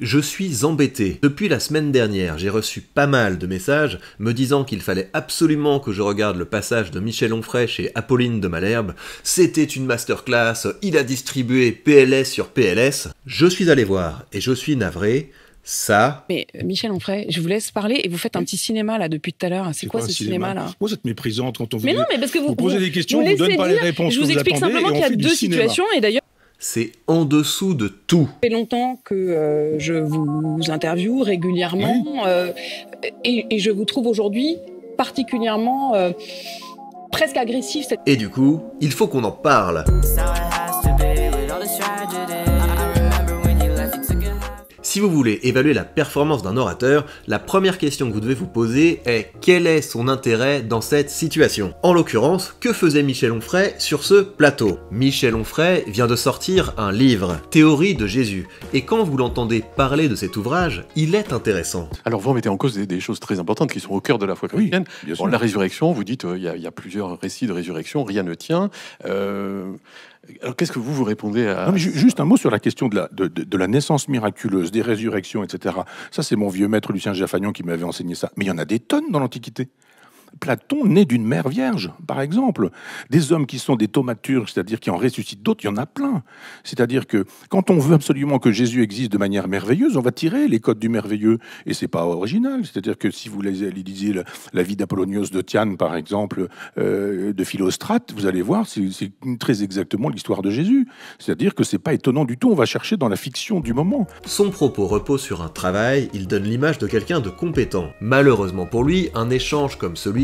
Je suis embêté. Depuis la semaine dernière, j'ai reçu pas mal de messages me disant qu'il fallait absolument que je regarde le passage de Michel Onfray chez Apolline de Malherbe. C'était une masterclass, il a distribué PLS sur PLS. Je suis allé voir et je suis navré. Ça. Mais euh, Michel Onfray, je vous laisse parler et vous faites un petit cinéma là depuis tout à l'heure. C'est quoi ce cinéma, là vous êtes méprisante quand on vous, mais mais parce que vous, posez des questions, vous, vous pas les réponses. Je vous, explique simplement qu'il y a deux situations et d'ailleurs c'est en dessous de tout. Ça fait longtemps que euh, je vous interviewe régulièrement euh, et, je vous trouve aujourd'hui particulièrement euh, presque agressif. Et du coup, il faut qu'on en parle. Si vous voulez évaluer la performance d'un orateur, la première question que vous devez vous poser est quel est son intérêt dans cette situation En l'occurrence, que faisait Michel Onfray sur ce plateau Michel Onfray vient de sortir un livre, Théorie de Jésus, et quand vous l'entendez parler de cet ouvrage, il est intéressant. Alors vous mettez en cause des, choses très importantes qui sont au cœur de la foi chrétienne. la résurrection, vous dites, euh, il y, a plusieurs récits de résurrection, rien ne tient. Euh, alors qu'est-ce que vous vous répondez à... juste un mot sur la question de la, la naissance miraculeuse, des résurrections, etc. Ça, c'est mon vieux maître Lucien Jaffagnon qui m'avait enseigné ça. Mais il y en a des tonnes dans l'Antiquité. Platon naît d'une mère vierge, par exemple. Des hommes qui sont des thaumaturges, c'est-à-dire qui en ressuscitent d'autres, il y en a plein. C'est-à-dire que quand on veut absolument que Jésus existe de manière merveilleuse, on va tirer les codes du merveilleux. Et c'est pas original. C'est-à-dire que si vous lisez la vie d'Apollonios de Tiane, par exemple, euh, de Philostrate, vous allez voir, c'est très exactement l'histoire de Jésus. C'est-à-dire que c'est pas étonnant du tout, on va chercher dans la fiction du moment. Son propos repose sur un travail, il donne l'image de quelqu'un de compétent. Malheureusement pour lui, un échange comme celui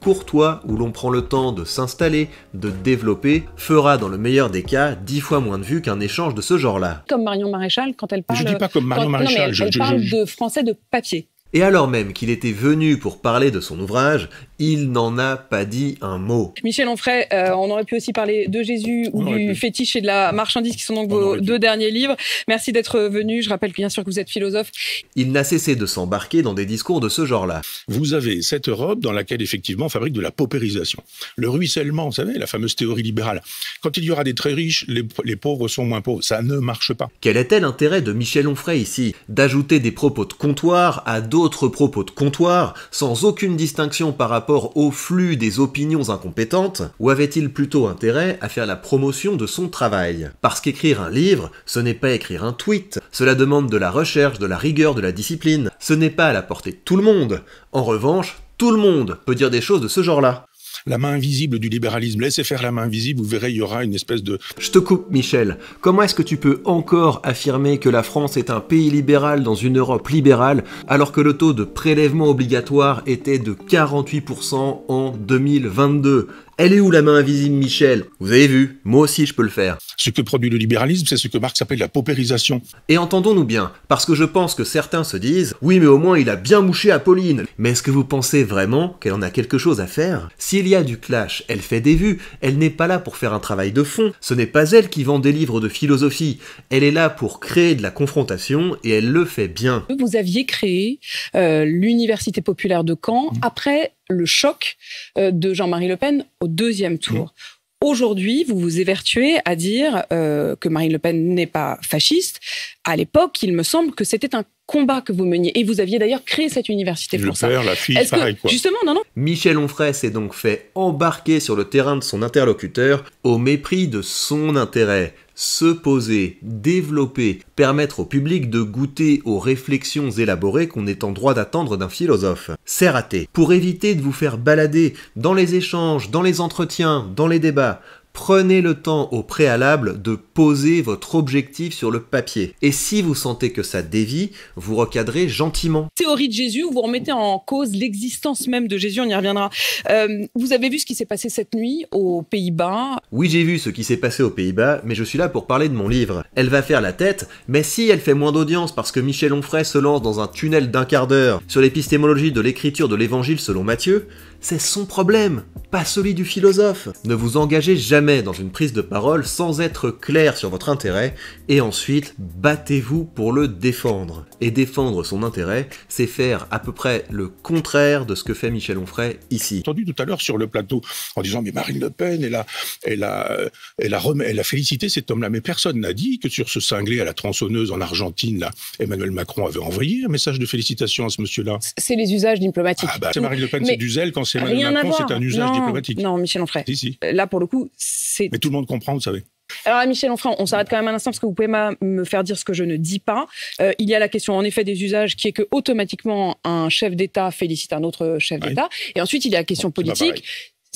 courtois où l'on prend le temps de s'installer, de développer, fera dans le meilleur des cas dix fois moins de vues qu'un échange de ce genre-là. Comme Marion Maréchal quand elle parle. de français de papier. Et alors même qu'il était venu pour parler de son ouvrage, il n'en a pas dit un mot. Michel Onfray, euh, on aurait pu aussi parler de Jésus ou du fétiche et de la marchandise qui sont donc vos deux derniers livres. Merci d'être venu. Je rappelle bien sûr que vous êtes philosophe. Il n'a cessé de s'embarquer dans des discours de ce genre-là. Vous avez cette Europe dans laquelle effectivement on fabrique de la paupérisation. Le ruissellement, vous savez, la fameuse théorie libérale. Quand il y aura des très riches, les, pauvres sont moins pauvres. Ça ne marche pas. Quel était l'intérêt de Michel Onfray ici D'ajouter des propos de comptoir à d'autres propos de comptoir sans aucune distinction par rapport au flux des opinions incompétentes, ou avait-il plutôt intérêt à faire la promotion de son travail Parce qu'écrire un livre, ce n'est pas écrire un tweet, cela demande de la recherche, de la rigueur, de la discipline, ce n'est pas à la portée de tout le monde. En revanche, tout le monde peut dire des choses de ce genre-là la main invisible du libéralisme. Laissez faire la main invisible, vous verrez, il y aura une espèce de... Je te coupe, Michel. Comment est-ce que tu peux encore affirmer que la France est un pays libéral dans une Europe libérale, alors que le taux de prélèvement obligatoire était de 48% en 2022 elle est où la main invisible, Michel Vous avez vu, moi aussi je peux le faire. Ce que produit le libéralisme, c'est ce que Marx appelle la paupérisation. Et entendons-nous bien, parce que je pense que certains se disent Oui, mais au moins il a bien mouché Apolline. Mais est-ce que vous pensez vraiment qu'elle en a quelque chose à faire S'il y a du clash, elle fait des vues, elle n'est pas là pour faire un travail de fond, ce n'est pas elle qui vend des livres de philosophie, elle est là pour créer de la confrontation et elle le fait bien. Vous aviez créé euh, l'Université populaire de Caen mm. après le choc euh, de Jean-Marie Le Pen au deuxième tour. Mmh. Aujourd'hui, vous vous évertuez à dire euh, que Marine Le Pen n'est pas fasciste. À l'époque, il me semble que c'était un combat que vous meniez. Et vous aviez d'ailleurs créé cette université pour ça. la fille, pareil, Justement, non, non. Michel Onfray s'est donc fait embarquer sur le terrain de son interlocuteur au mépris de son intérêt se poser, développer, permettre au public de goûter aux réflexions élaborées qu'on est en droit d'attendre d'un philosophe. C'est raté. Pour éviter de vous faire balader dans les échanges, dans les entretiens, dans les débats, Prenez le temps au préalable de poser votre objectif sur le papier. Et si vous sentez que ça dévie, vous recadrez gentiment. Théorie de Jésus, vous remettez en cause l'existence même de Jésus, on y reviendra. Euh, vous avez vu ce qui s'est passé cette nuit aux Pays-Bas Oui, j'ai vu ce qui s'est passé aux Pays-Bas, mais je suis là pour parler de mon livre. Elle va faire la tête, mais si elle fait moins d'audience parce que Michel Onfray se lance dans un tunnel d'un quart d'heure sur l'épistémologie de l'écriture de l'évangile selon Matthieu, c'est son problème, pas celui du philosophe. Ne vous engagez jamais dans une prise de parole sans être clair sur votre intérêt, et ensuite battez-vous pour le défendre. Et défendre son intérêt, c'est faire à peu près le contraire de ce que fait Michel Onfray ici. Entendu tout à l'heure sur le plateau en disant mais Marine Le Pen, elle a, elle a, elle a, elle a félicité cet homme-là, mais personne n'a dit que sur ce cinglé à la tronçonneuse en Argentine, là, Emmanuel Macron avait envoyé un message de félicitations à ce monsieur-là. C'est les usages diplomatiques. Ah, bah, Marine Le Pen, c'est du zèle quand Rien c'est un usage non, diplomatique. Non, Michel Onfray. Là, pour le coup, c'est. Mais tout le monde comprend, vous savez. Alors, Michel Onfray, on s'arrête quand même un instant parce que vous pouvez me faire dire ce que je ne dis pas. Euh, il y a la question, en effet, des usages qui est que automatiquement un chef d'État félicite un autre chef d'État. Et ensuite, il y a la question politique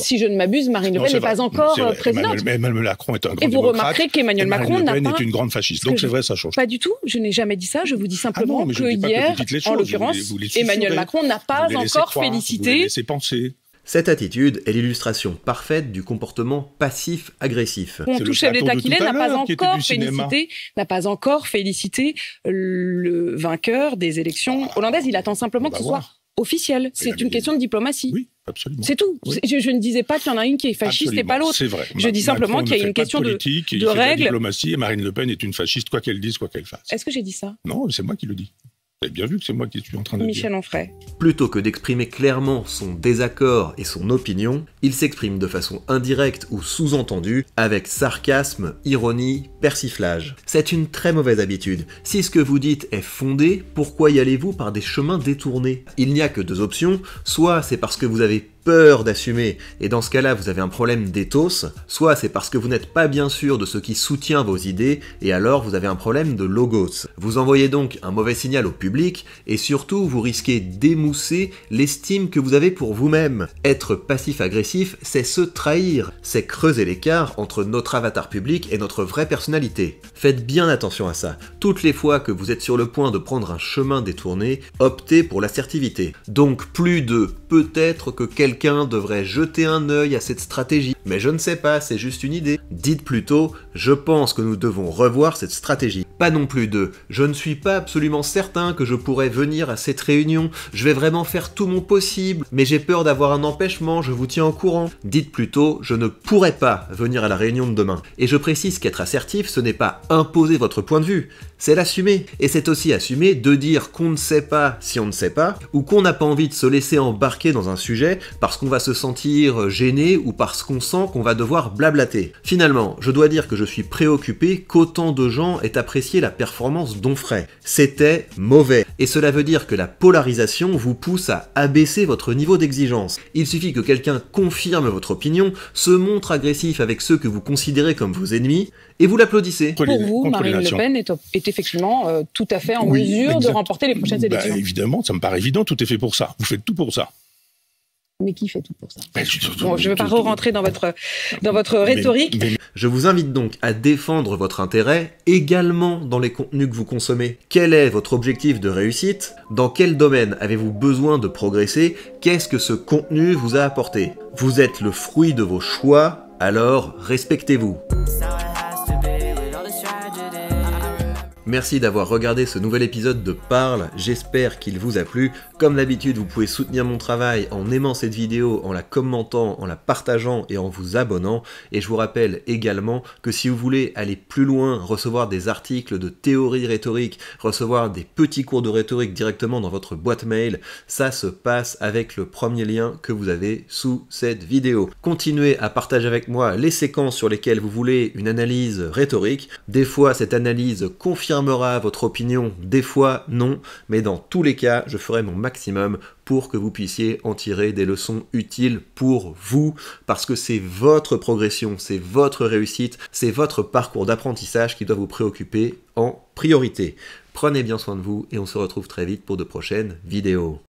si je ne m'abuse, Marine Le Pen n'est pas encore euh, présidente. Emmanuel, Macron est un grand Et vous remarquerez qu'Emmanuel Macron n'a pas... est une grande fasciste. Donc c'est vrai, ça change. Pas du tout. Je n'ai jamais dit ça. Je vous dis ah simplement que hier, en l'occurrence, Emmanuel Macron n'a pas encore croire, félicité. penser. Cette attitude est l'illustration parfaite du comportement passif-agressif. Mon tout chef d'État qu'il est n'a pas encore félicité, n'a pas encore félicité le vainqueur des élections ah. hollandaises. Il attend simplement que ce soit officiel. C'est une question de diplomatie. Absolument. C'est tout. Je, ne disais pas qu'il y en a une qui est fasciste et pas l'autre. C'est vrai. Je dis simplement qu'il y a une question de, règles. de diplomatie et Marine Le Pen est une fasciste, quoi qu'elle dise, quoi qu'elle fasse. Est-ce que j'ai dit ça Non, c'est moi qui le dis bien vu que c'est moi qui suis en train de Michel Plutôt que d'exprimer clairement son désaccord et son opinion, il s'exprime de façon indirecte ou sous-entendue avec sarcasme, ironie, persiflage. C'est une très mauvaise habitude. Si ce que vous dites est fondé, pourquoi y allez-vous par des chemins détournés Il n'y a que deux options, soit c'est parce que vous avez peur d'assumer, et dans ce cas-là vous avez un problème d'éthos, soit c'est parce que vous n'êtes pas bien sûr de ce qui soutient vos idées, et alors vous avez un problème de logos. Vous envoyez donc un mauvais signal au public, et surtout vous risquez d'émousser l'estime que vous avez pour vous-même. Être passif-agressif, c'est se trahir, c'est creuser l'écart entre notre avatar public et notre vraie personnalité. Faites bien attention à ça. Toutes les fois que vous êtes sur le point de prendre un chemin détourné, optez pour l'assertivité. Donc plus de peut-être que quelques quelqu'un devrait jeter un œil à cette stratégie. Mais je ne sais pas, c'est juste une idée. Dites plutôt, je pense que nous devons revoir cette stratégie. Pas non plus de, je ne suis pas absolument certain que je pourrais venir à cette réunion, je vais vraiment faire tout mon possible, mais j'ai peur d'avoir un empêchement, je vous tiens au courant. Dites plutôt, je ne pourrais pas venir à la réunion de demain. Et je précise qu'être assertif, ce n'est pas imposer votre point de vue, c'est l'assumer. Et c'est aussi assumer de dire qu'on ne sait pas si on ne sait pas, ou qu'on n'a pas envie de se laisser embarquer dans un sujet parce qu'on va se sentir gêné ou parce qu'on sent qu'on va devoir blablater. Finalement, je dois dire que je suis préoccupé qu'autant de gens aient apprécié la performance d'Onfray. C'était mauvais. Et cela veut dire que la polarisation vous pousse à abaisser votre niveau d'exigence. Il suffit que quelqu'un confirme votre opinion, se montre agressif avec ceux que vous considérez comme vos ennemis, et vous l'applaudissez. Pour vous, Marine Le Pen est, effectivement euh, tout à fait en mesure de remporter les prochaines bah, élections. évidemment, ça me paraît évident, tout est fait pour ça. Vous faites tout pour ça mais qui fait tout pour ça bah, Je ne veux pas rentrer dans votre, dans votre rhétorique. Je vous invite donc à défendre votre intérêt également dans les contenus que vous consommez. Quel est votre objectif de réussite Dans quel domaine avez-vous besoin de progresser Qu'est-ce que ce contenu vous a apporté Vous êtes le fruit de vos choix, alors respectez-vous. Merci d'avoir regardé ce nouvel épisode de Parle, j'espère qu'il vous a plu. Comme d'habitude, vous pouvez soutenir mon travail en aimant cette vidéo, en la commentant, en la partageant et en vous abonnant. Et je vous rappelle également que si vous voulez aller plus loin, recevoir des articles de théorie rhétorique, recevoir des petits cours de rhétorique directement dans votre boîte mail, ça se passe avec le premier lien que vous avez sous cette vidéo. Continuez à partager avec moi les séquences sur lesquelles vous voulez une analyse rhétorique. Des fois, cette analyse confirme votre opinion des fois, non, mais dans tous les cas, je ferai mon maximum pour que vous puissiez en tirer des leçons utiles pour vous, parce que c'est votre progression, c'est votre réussite, c'est votre parcours d'apprentissage qui doit vous préoccuper en priorité. Prenez bien soin de vous et on se retrouve très vite pour de prochaines vidéos.